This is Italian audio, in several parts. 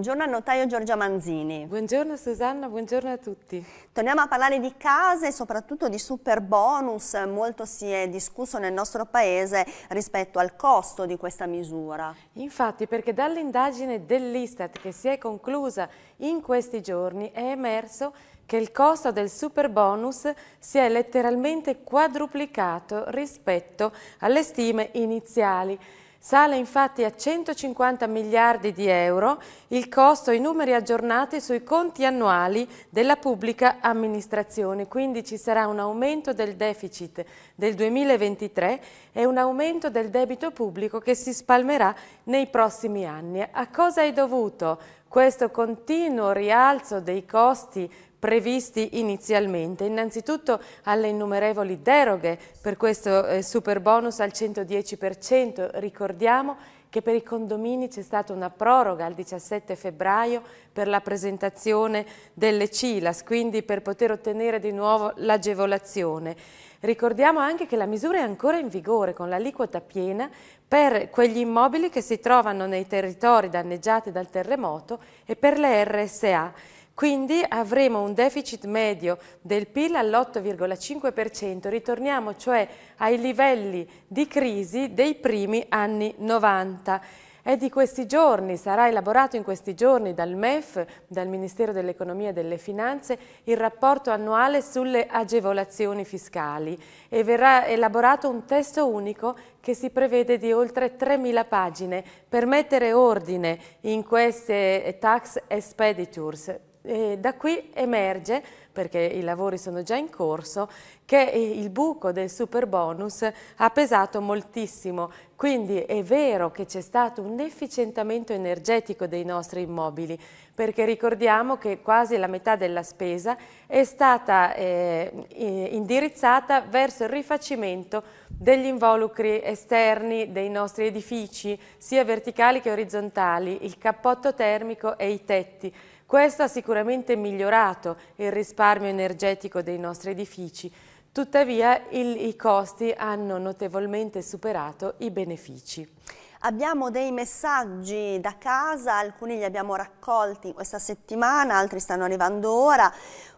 Buongiorno al notaio Giorgia Manzini. Buongiorno Susanna, buongiorno a tutti. Torniamo a parlare di case e soprattutto di super bonus. Molto si è discusso nel nostro paese rispetto al costo di questa misura. Infatti perché dall'indagine dell'Istat che si è conclusa in questi giorni è emerso che il costo del super bonus si è letteralmente quadruplicato rispetto alle stime iniziali. Sale infatti a 150 miliardi di euro il costo i numeri aggiornati sui conti annuali della pubblica amministrazione, quindi ci sarà un aumento del deficit del 2023 e un aumento del debito pubblico che si spalmerà nei prossimi anni. A cosa è dovuto? questo continuo rialzo dei costi previsti inizialmente, innanzitutto alle innumerevoli deroghe per questo eh, super bonus al 110%, ricordiamo che per i condomini c'è stata una proroga al 17 febbraio per la presentazione delle CILAS, quindi per poter ottenere di nuovo l'agevolazione. Ricordiamo anche che la misura è ancora in vigore con l'aliquota piena per quegli immobili che si trovano nei territori danneggiati dal terremoto e per le RSA. Quindi avremo un deficit medio del PIL all'8,5%, ritorniamo cioè ai livelli di crisi dei primi anni 90. È di questi giorni, sarà elaborato in questi giorni dal MEF, dal Ministero dell'Economia e delle Finanze, il rapporto annuale sulle agevolazioni fiscali e verrà elaborato un testo unico che si prevede di oltre 3.000 pagine per mettere ordine in queste tax expenditures, e da qui emerge, perché i lavori sono già in corso, che il buco del super bonus ha pesato moltissimo, quindi è vero che c'è stato un efficientamento energetico dei nostri immobili, perché ricordiamo che quasi la metà della spesa è stata eh, indirizzata verso il rifacimento degli involucri esterni dei nostri edifici, sia verticali che orizzontali, il cappotto termico e i tetti. Questo ha sicuramente migliorato il risparmio energetico dei nostri edifici, tuttavia il, i costi hanno notevolmente superato i benefici. Abbiamo dei messaggi da casa, alcuni li abbiamo raccolti questa settimana, altri stanno arrivando ora.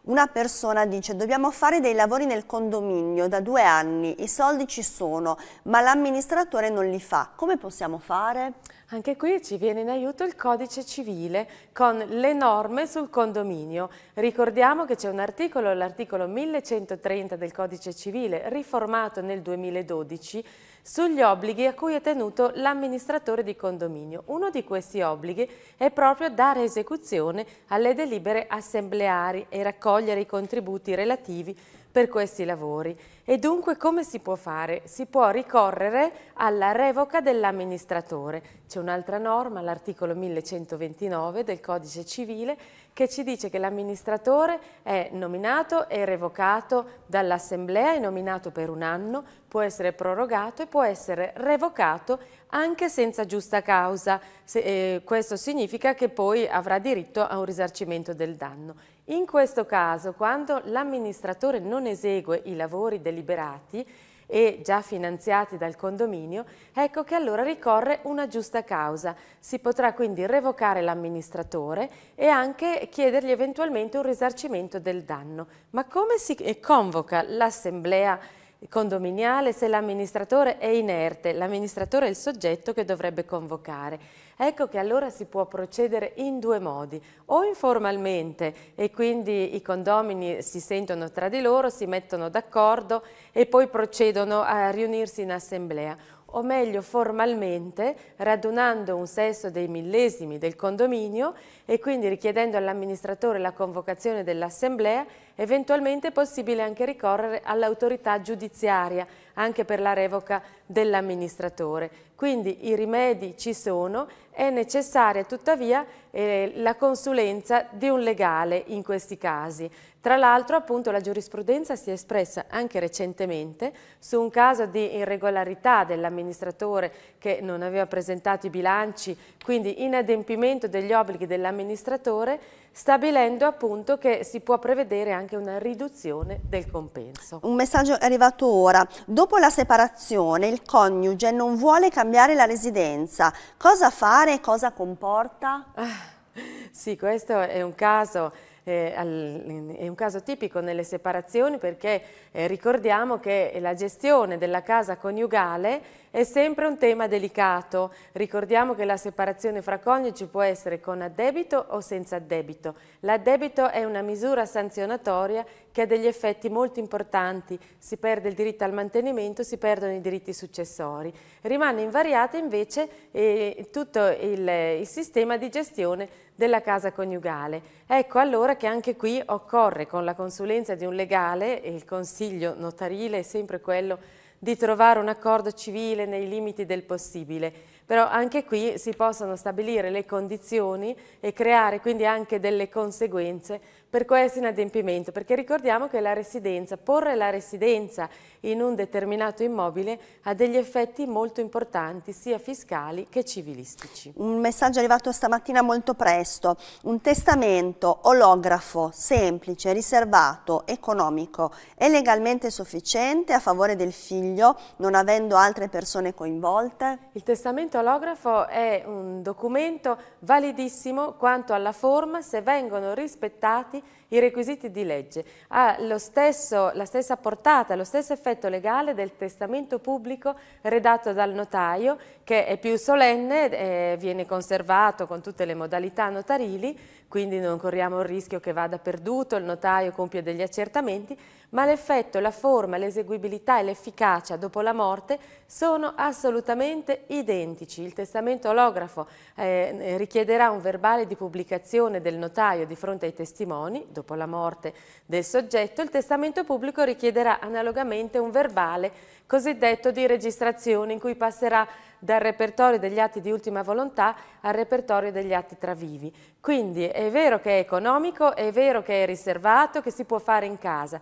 Una persona dice dobbiamo fare dei lavori nel condominio da due anni, i soldi ci sono, ma l'amministratore non li fa. Come possiamo fare? Anche qui ci viene in aiuto il codice civile con le norme sul condominio. Ricordiamo che c'è un articolo, l'articolo 1130 del codice civile, riformato nel 2012, sugli obblighi a cui è tenuto l'amministratore di condominio. Uno di questi obblighi è proprio dare esecuzione alle delibere assembleari e raccogliere i contributi relativi per questi lavori. E dunque come si può fare? Si può ricorrere alla revoca dell'amministratore. C'è un'altra norma, l'articolo 1129 del Codice Civile, che ci dice che l'amministratore è nominato e revocato dall'Assemblea, è nominato per un anno, può essere prorogato e può essere revocato anche senza giusta causa. Se, eh, questo significa che poi avrà diritto a un risarcimento del danno. In questo caso, quando l'amministratore non esegue i lavori deliberati, e già finanziati dal condominio, ecco che allora ricorre una giusta causa. Si potrà quindi revocare l'amministratore e anche chiedergli eventualmente un risarcimento del danno. Ma come si eh, convoca l'assemblea condominiale se l'amministratore è inerte, l'amministratore è il soggetto che dovrebbe convocare. Ecco che allora si può procedere in due modi, o informalmente e quindi i condomini si sentono tra di loro, si mettono d'accordo e poi procedono a riunirsi in assemblea, o meglio formalmente radunando un sesto dei millesimi del condominio e quindi richiedendo all'amministratore la convocazione dell'assemblea, eventualmente è possibile anche ricorrere all'autorità giudiziaria anche per la revoca dell'amministratore. Quindi i rimedi ci sono, è necessaria tuttavia eh, la consulenza di un legale in questi casi. Tra l'altro appunto la giurisprudenza si è espressa anche recentemente su un caso di irregolarità dell'amministratore che non aveva presentato i bilanci, quindi inadempimento degli obblighi dell'amministratore, stabilendo appunto che si può prevedere anche una riduzione del compenso. Un messaggio è arrivato ora. Dopo la separazione il coniuge non vuole cambiare la residenza. Cosa fare e cosa comporta? Ah, sì, questo è un caso eh, al, è un caso tipico nelle separazioni perché eh, ricordiamo che la gestione della casa coniugale è sempre un tema delicato. Ricordiamo che la separazione fra coniugi può essere con addebito o senza addebito. L'addebito è una misura sanzionatoria che ha degli effetti molto importanti. Si perde il diritto al mantenimento, si perdono i diritti successori. Rimane invariata invece eh, tutto il, il sistema di gestione della casa coniugale. Ecco allora che anche qui occorre con la consulenza di un legale, il consiglio notarile è sempre quello di trovare un accordo civile nei limiti del possibile però anche qui si possono stabilire le condizioni e creare quindi anche delle conseguenze per questo inadempimento, perché ricordiamo che la residenza, porre la residenza in un determinato immobile ha degli effetti molto importanti sia fiscali che civilistici. Un messaggio arrivato stamattina molto presto, un testamento olografo semplice, riservato, economico è legalmente sufficiente a favore del figlio non avendo altre persone coinvolte? Il testamento catalogografo è un documento validissimo quanto alla forma se vengono rispettati i requisiti di legge. Ha stesso, la stessa portata, lo stesso effetto legale del testamento pubblico redatto dal notaio che è più solenne, eh, viene conservato con tutte le modalità notarili quindi non corriamo il rischio che vada perduto, il notaio compie degli accertamenti, ma l'effetto, la forma, l'eseguibilità e l'efficacia dopo la morte sono assolutamente identici. Il testamento olografo eh, eh richiederà un verbale di pubblicazione del notaio di fronte ai testimoni dopo la morte del soggetto, il testamento pubblico richiederà analogamente un verbale cosiddetto di registrazione in cui passerà dal repertorio degli atti di ultima volontà al repertorio degli atti tra vivi. Quindi è vero che è economico, è vero che è riservato, che si può fare in casa.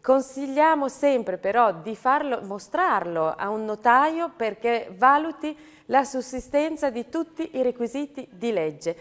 Consigliamo sempre però di farlo, mostrarlo a un notaio perché valuti la sussistenza di tutti i requisiti di legge.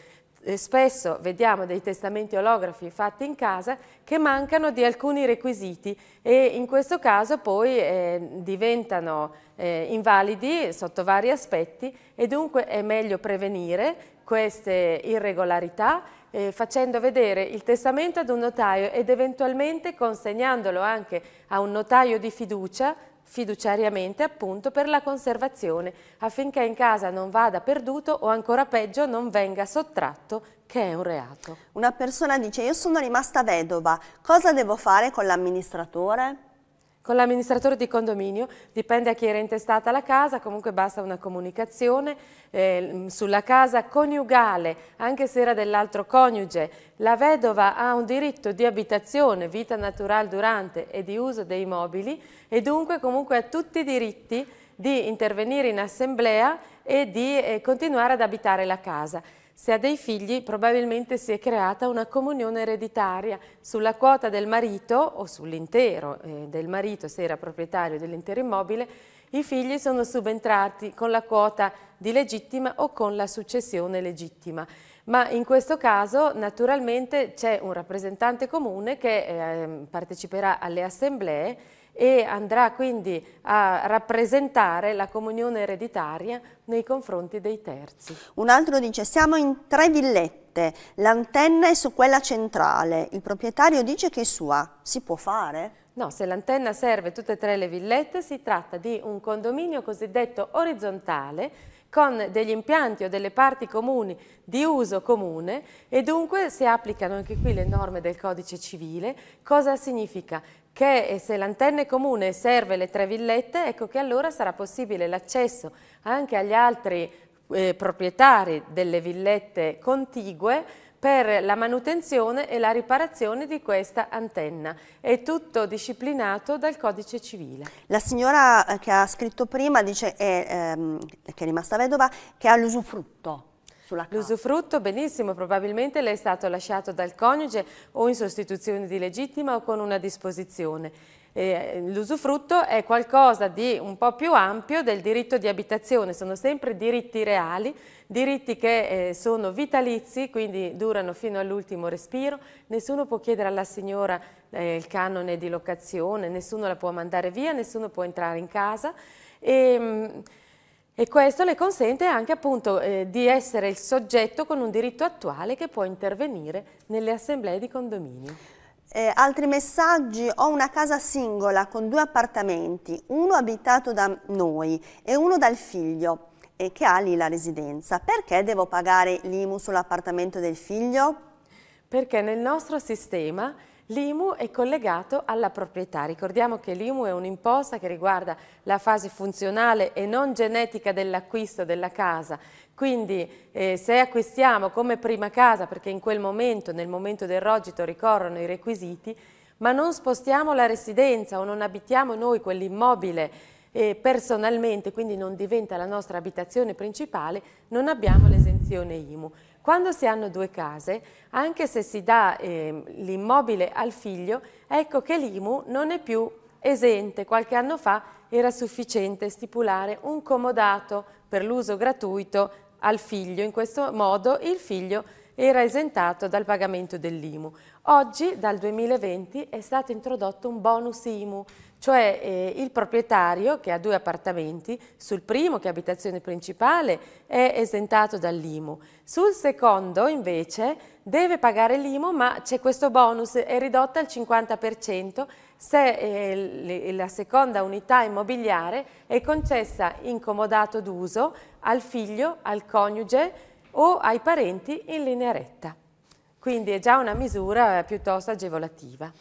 Eh, spesso vediamo dei testamenti olografi fatti in casa che mancano di alcuni requisiti e in questo caso poi eh, diventano eh, invalidi sotto vari aspetti e dunque è meglio prevenire queste irregolarità eh, facendo vedere il testamento ad un notaio ed eventualmente consegnandolo anche a un notaio di fiducia fiduciariamente appunto per la conservazione, affinché in casa non vada perduto o ancora peggio non venga sottratto, che è un reato. Una persona dice io sono rimasta vedova, cosa devo fare con l'amministratore? Con l'amministratore di condominio dipende a chi era intestata la casa, comunque basta una comunicazione eh, sulla casa coniugale, anche se era dell'altro coniuge. La vedova ha un diritto di abitazione, vita naturale durante e di uso dei mobili e dunque comunque ha tutti i diritti di intervenire in assemblea e di eh, continuare ad abitare la casa. Se ha dei figli, probabilmente si è creata una comunione ereditaria sulla quota del marito o sull'intero eh, del marito, se era proprietario dell'intero immobile, i figli sono subentrati con la quota di legittima o con la successione legittima. Ma in questo caso naturalmente c'è un rappresentante comune che eh, parteciperà alle assemblee e andrà quindi a rappresentare la comunione ereditaria nei confronti dei terzi. Un altro dice siamo in tre villette, l'antenna è su quella centrale, il proprietario dice che è sua, si può fare? No, se l'antenna serve tutte e tre le villette si tratta di un condominio cosiddetto orizzontale con degli impianti o delle parti comuni di uso comune e dunque si applicano anche qui le norme del codice civile. Cosa significa? che eh, se l'antenna comune serve le tre villette, ecco che allora sarà possibile l'accesso anche agli altri eh, proprietari delle villette contigue per la manutenzione e la riparazione di questa antenna. È tutto disciplinato dal codice civile. La signora eh, che ha scritto prima dice, è, ehm, che è rimasta vedova, che ha l'usufrutto sulla casa. L'usufrutto, benissimo, probabilmente le è stato lasciato dal coniuge o in sostituzione di legittima o con una disposizione. Eh, l'usufrutto è qualcosa di un po' più ampio del diritto di abitazione, sono sempre diritti reali, diritti che eh, sono vitalizi, quindi durano fino all'ultimo respiro, nessuno può chiedere alla signora eh, il canone di locazione, nessuno la può mandare via, nessuno può entrare in casa. E, ehm, mh, e questo le consente anche appunto eh, di essere il soggetto con un diritto attuale che può intervenire nelle assemblee di condominio. Eh, altri messaggi, ho una casa singola con due appartamenti, uno abitato da noi e uno dal figlio eh, che ha lì la residenza. Perché devo pagare l'IMU sull'appartamento del figlio? Perché nel nostro sistema l'IMU è collegato alla proprietà. Ricordiamo che l'IMU è un'imposta che riguarda la fase funzionale e non genetica dell'acquisto della casa. Quindi eh, se acquistiamo come prima casa, perché in quel momento, nel momento del rogito, ricorrono i requisiti, ma non spostiamo la residenza o non abitiamo noi quell'immobile eh, personalmente, quindi non diventa la nostra abitazione principale, non abbiamo l'esenzione IMU. Quando si hanno due case, anche se si dà eh, l'immobile al figlio, ecco che l'IMU non è più esente. Qualche anno fa era sufficiente stipulare un comodato per l'uso gratuito al figlio. In questo modo il figlio era esentato dal pagamento dell'IMU. Oggi, dal 2020, è stato introdotto un bonus IMU cioè eh, il proprietario che ha due appartamenti, sul primo che è abitazione principale è esentato dall'IMU, sul secondo invece deve pagare l'IMU ma c'è questo bonus, è ridotto al 50% se eh, la seconda unità immobiliare è concessa in comodato d'uso al figlio, al coniuge o ai parenti in linea retta. Quindi è già una misura piuttosto agevolativa.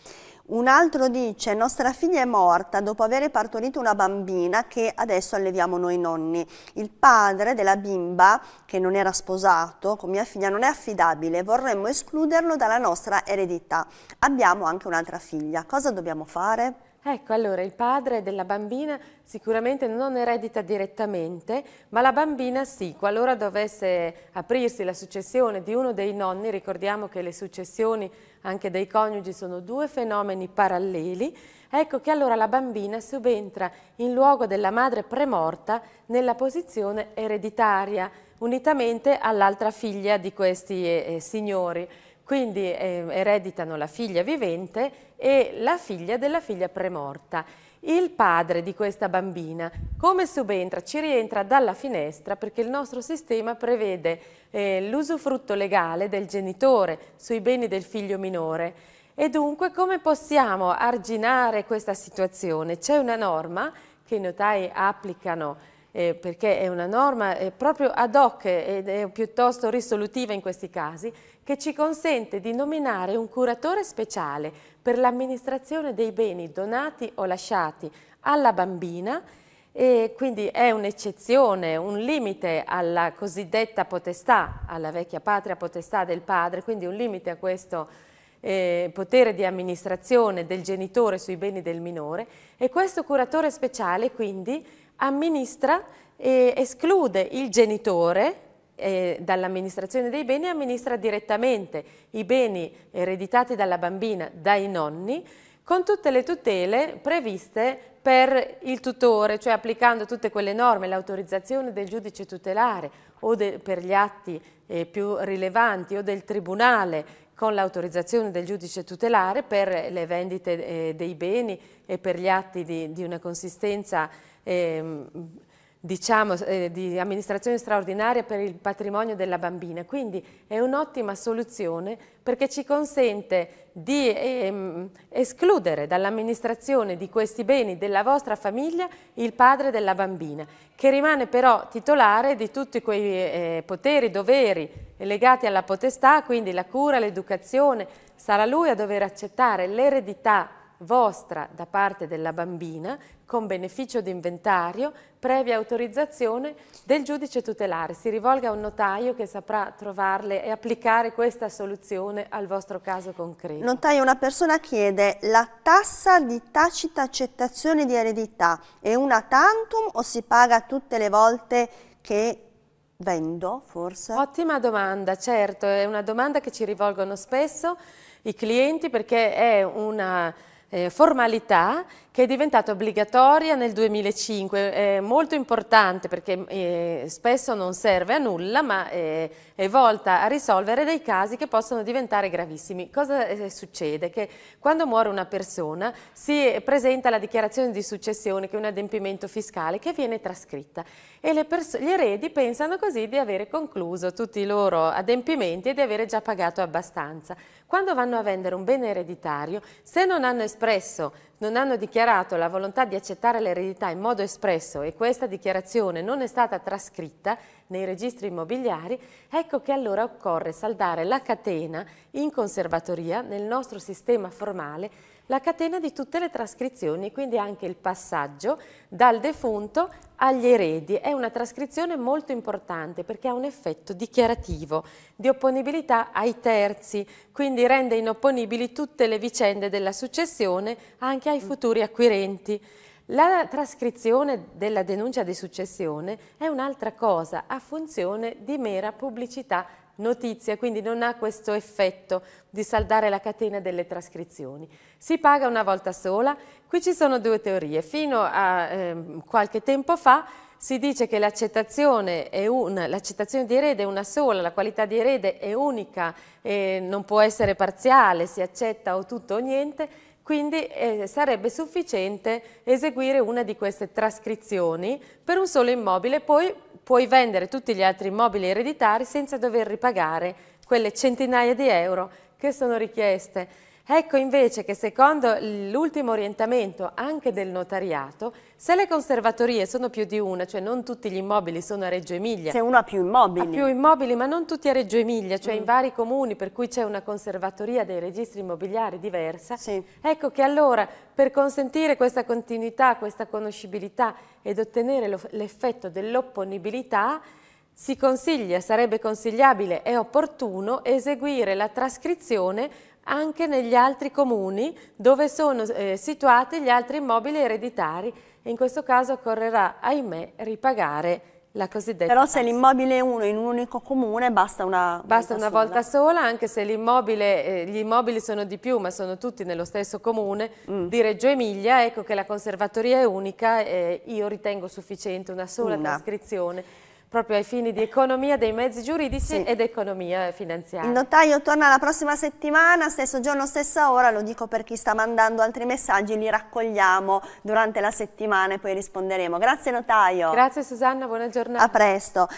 Un altro dice nostra figlia è morta dopo aver partorito una bambina che adesso alleviamo noi nonni. Il padre della bimba, che non era sposato, con mia figlia non è affidabile, vorremmo escluderlo dalla nostra eredità. Abbiamo anche un'altra figlia, cosa dobbiamo fare? Ecco, allora il padre della bambina sicuramente non eredita direttamente, ma la bambina sì, qualora dovesse aprirsi la successione di uno dei nonni, ricordiamo che le successioni anche dei coniugi sono due fenomeni paralleli, ecco che allora la bambina subentra in luogo della madre premorta nella posizione ereditaria, unitamente all'altra figlia di questi eh, eh signori quindi eh, ereditano la figlia vivente e la figlia della figlia premorta. Il padre di questa bambina come subentra? Ci rientra dalla finestra perché il nostro sistema prevede eh, l'usufrutto legale del genitore sui beni del figlio minore e dunque come possiamo arginare questa situazione? C'è una norma che i notai applicano eh, perché è una norma eh, proprio ad hoc ed è piuttosto risolutiva in questi casi, che ci consente di nominare un curatore speciale per l'amministrazione dei beni donati o lasciati alla bambina e quindi è un'eccezione, un limite alla cosiddetta potestà, alla vecchia patria potestà del padre, quindi un limite a questo eh, potere di amministrazione del genitore sui beni del minore e questo curatore speciale quindi amministra e esclude il genitore eh, dall'amministrazione dei beni amministra direttamente i beni ereditati dalla bambina dai nonni con tutte le tutele previste per il tutore, cioè applicando tutte quelle norme, l'autorizzazione del giudice tutelare o per gli atti eh, più rilevanti o del tribunale con l'autorizzazione del giudice tutelare per le vendite eh, dei beni e per gli atti di, di una consistenza eh, diciamo, eh, di amministrazione straordinaria per il patrimonio della bambina. Quindi è un'ottima soluzione perché ci consente di ehm, escludere dall'amministrazione di questi beni della vostra famiglia il padre della bambina, che rimane però titolare di tutti quei eh, poteri, doveri legati alla potestà, quindi la cura, l'educazione. Sarà lui a dover accettare l'eredità vostra da parte della bambina con beneficio d'inventario previa autorizzazione del giudice tutelare. Si rivolga a un notaio che saprà trovarle e applicare questa soluzione al vostro caso concreto. Notaio, una persona chiede la tassa di tacita accettazione di eredità è una tantum o si paga tutte le volte che Vendo, forse? Ottima domanda, certo, è una domanda che ci rivolgono spesso i clienti perché è una eh, formalità che è diventata obbligatoria nel 2005, è molto importante perché eh, spesso non serve a nulla ma eh, è volta a risolvere dei casi che possono diventare gravissimi. Cosa eh, succede? Che quando muore una persona si presenta la dichiarazione di successione che è un adempimento fiscale che viene trascritta e gli eredi pensano così di avere concluso tutti i loro adempimenti e di avere già pagato abbastanza. Quando vanno a vendere un bene ereditario, se non hanno espresso non hanno dichiarato la volontà di accettare l'eredità in modo espresso e questa dichiarazione non è stata trascritta, nei registri immobiliari, ecco che allora occorre saldare la catena in conservatoria nel nostro sistema formale la catena di tutte le trascrizioni, quindi anche il passaggio dal defunto agli eredi. È una trascrizione molto importante perché ha un effetto dichiarativo di opponibilità ai terzi, quindi rende inopponibili tutte le vicende della successione anche ai futuri acquirenti. La trascrizione della denuncia di successione è un'altra cosa, ha funzione di mera pubblicità notizia, quindi non ha questo effetto di saldare la catena delle trascrizioni. Si paga una volta sola, qui ci sono due teorie, fino a eh, qualche tempo fa si dice che l'accettazione di erede è una sola, la qualità di erede è unica, eh, non può essere parziale, si accetta o tutto o niente, quindi eh, sarebbe sufficiente eseguire una di queste trascrizioni per un solo immobile, poi puoi vendere tutti gli altri immobili ereditari senza dover ripagare quelle centinaia di euro che sono richieste. Ecco invece che secondo l'ultimo orientamento anche del notariato, se le conservatorie sono più di una, cioè non tutti gli immobili sono a Reggio Emilia. Se uno ha più immobili. Ha più immobili, ma non tutti a Reggio Emilia, cioè mm. in vari comuni per cui c'è una conservatoria dei registri immobiliari diversa. Sì. Ecco che allora per consentire questa continuità, questa conoscibilità ed ottenere l'effetto dell'opponibilità, si consiglia, sarebbe consigliabile e opportuno eseguire la trascrizione anche negli altri comuni dove sono eh, situati gli altri immobili ereditari e in questo caso occorrerà, ahimè, ripagare la cosiddetta Però se l'immobile è uno in un unico comune basta una Basta volta una sola. volta sola, anche se eh, gli immobili sono di più ma sono tutti nello stesso comune mm. di Reggio Emilia, ecco che la conservatoria è unica, eh, io ritengo sufficiente una sola una. trascrizione proprio ai fini di economia dei mezzi giuridici sì. ed economia finanziaria. Il notaio torna la prossima settimana, stesso giorno, stessa ora, lo dico per chi sta mandando altri messaggi, li raccogliamo durante la settimana e poi risponderemo. Grazie notaio. Grazie Susanna, buona giornata. A presto.